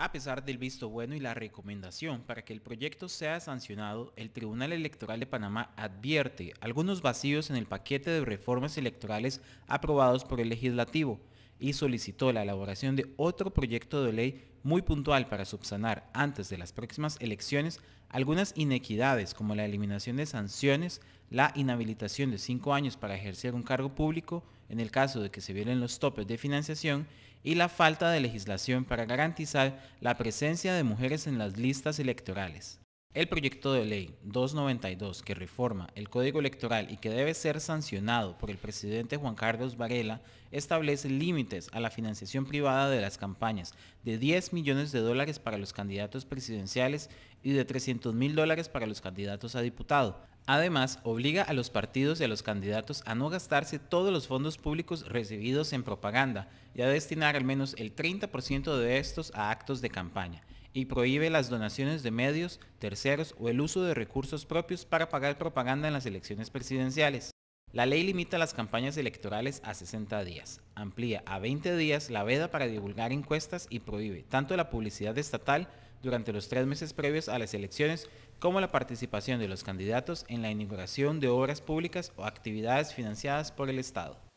A pesar del visto bueno y la recomendación para que el proyecto sea sancionado, el Tribunal Electoral de Panamá advierte algunos vacíos en el paquete de reformas electorales aprobados por el legislativo, y solicitó la elaboración de otro proyecto de ley muy puntual para subsanar antes de las próximas elecciones algunas inequidades como la eliminación de sanciones, la inhabilitación de cinco años para ejercer un cargo público en el caso de que se violen los topes de financiación y la falta de legislación para garantizar la presencia de mujeres en las listas electorales. El proyecto de ley 292 que reforma el Código Electoral y que debe ser sancionado por el presidente Juan Carlos Varela establece límites a la financiación privada de las campañas de 10 millones de dólares para los candidatos presidenciales y de 300 mil dólares para los candidatos a diputado. Además, obliga a los partidos y a los candidatos a no gastarse todos los fondos públicos recibidos en propaganda y a destinar al menos el 30% de estos a actos de campaña. Y prohíbe las donaciones de medios, terceros o el uso de recursos propios para pagar propaganda en las elecciones presidenciales. La ley limita las campañas electorales a 60 días, amplía a 20 días la veda para divulgar encuestas y prohíbe tanto la publicidad estatal durante los tres meses previos a las elecciones, como la participación de los candidatos en la inauguración de obras públicas o actividades financiadas por el Estado.